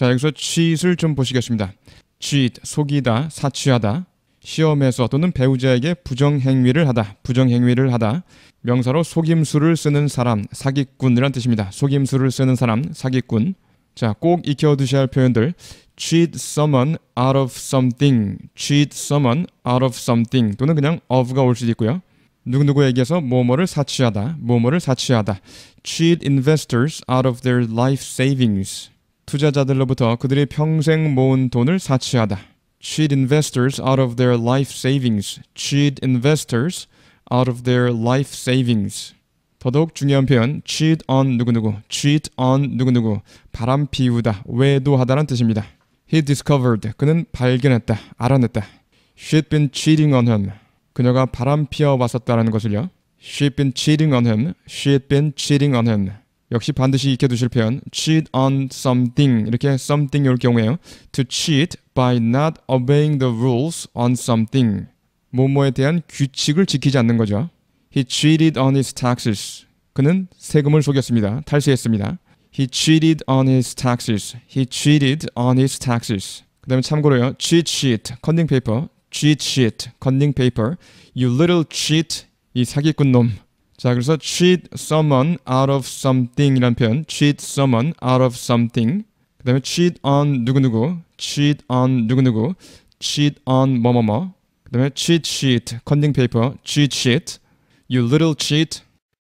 자 여기서 cheat을 좀 보시겠습니다. cheat 속이다 사치하다 시험에서 또는 배우자에게 부정행위를 하다 부정행위를 하다 명사로 속임수를 쓰는 사람 사기꾼이란 뜻입니다. 속임수를 쓰는 사람 사기꾼 자, 꼭 익혀두셔야 할 표현들. cheat someone out of something, cheat someone out of something 또는 그냥 of가 올 수도 있고요. 누구누구에게서 뭐뭐를 사치하다, 뭐뭐를 사치하다. cheat investors out of their life savings. 투자자들로부터 그들이 평생 모은 돈을 사치하다. cheat investors out of their life savings. cheat investors out of their life savings. 더더욱 중요한 표현 cheat on 누구누구, cheat on 누구누구, 바람 피우다, 외도하다는 뜻입니다. He discovered. 그는 발견했다, 알아냈다. She'd been cheating on him. 그녀가 바람 피어 왔었다라는 것을요. She'd been cheating on him. She'd been cheating on him. 역시 반드시 익혀두실 표현 cheat on something 이렇게 something 이올 경우에요. to cheat by not obeying the rules on something 뭐뭐에 대한 규칙을 지키지 않는 거죠. He cheated on his taxes. 그는 세금을 속였습니다. 탈세했습니다. He cheated on his taxes. He cheated on his taxes. 그다음에 참고로요. cheat sheet, 컨닝 페이퍼. cheat sheet, 컨닝 페이퍼. You little cheat, 이 사기꾼 놈. 자, 그래서 cheat someone out of something이란 표현, cheat someone out of something. 그 다음에 cheat on 누구누구, cheat on 누구누구, cheat on 뭐뭐뭐. 그 다음에 cheat sheet, 컨닝 paper, cheat sheet, you little cheat,